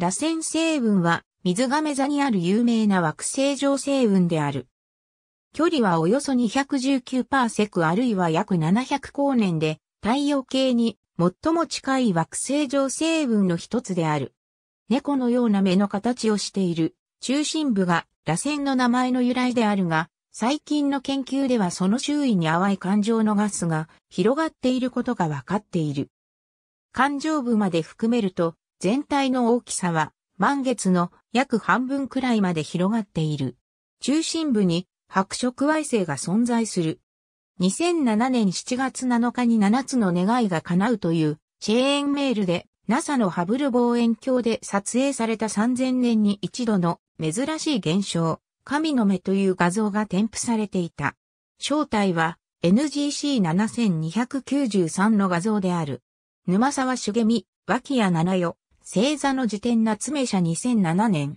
螺旋星雲は水亀座にある有名な惑星上星雲である。距離はおよそ219パーセクあるいは約700光年で太陽系に最も近い惑星上星雲の一つである。猫のような目の形をしている中心部が螺旋の名前の由来であるが、最近の研究ではその周囲に淡い感情のガスが広がっていることがわかっている。感情部まで含めると全体の大きさは満月の約半分くらいまで広がっている。中心部に白色矮星が存在する。2007年7月7日に7つの願いが叶うというチェーンメールで NASA のハブル望遠鏡で撮影された3000年に一度の珍しい現象、神の目という画像が添付されていた。正体は NGC7293 の画像である。沼沢茂美、脇谷七代、星座の辞典夏目社2007年。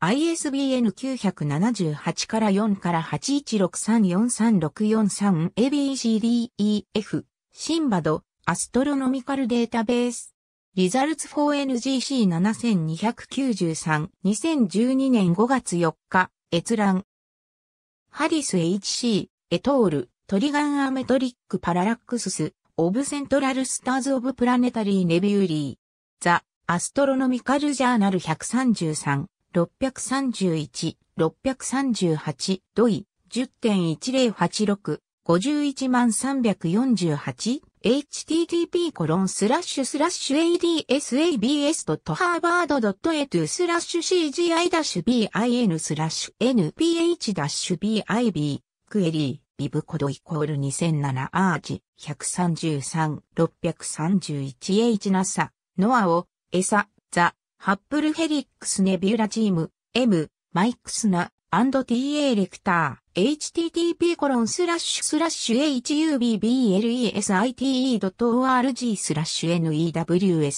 ISBN 978から4から816343643 ABCDEF シンバドアストロノミカルデータベースリザルツ 4NGC7293-2012 年5月4日閲覧ハリス HC エトールトリガンアメトリックパララックススオブセントラルスターズオブプラネタリーネビューリーザアストロノミカルジャーナル133、631、638、ドイ、10.1086、51348、http コロンスラッシュスラッシュ a d s a b s h a r v a r d e t u スラッシュ cgi-bin スラッシュ nph-bib クエリービブコドイコール2007アージ 133-631h ナサノアをエサ、ザ、ハップルヘリックスネビュラチーム、M、マイクスナ、&TA レクター、http コロンスラッシュスラッシュ hubbleSITE.org スラッシュ newscenter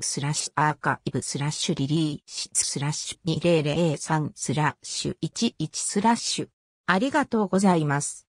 スラッシュアーカイブスラッシュリリーシスラッシュ2003スラッシュ11スラッシュありがとうございます。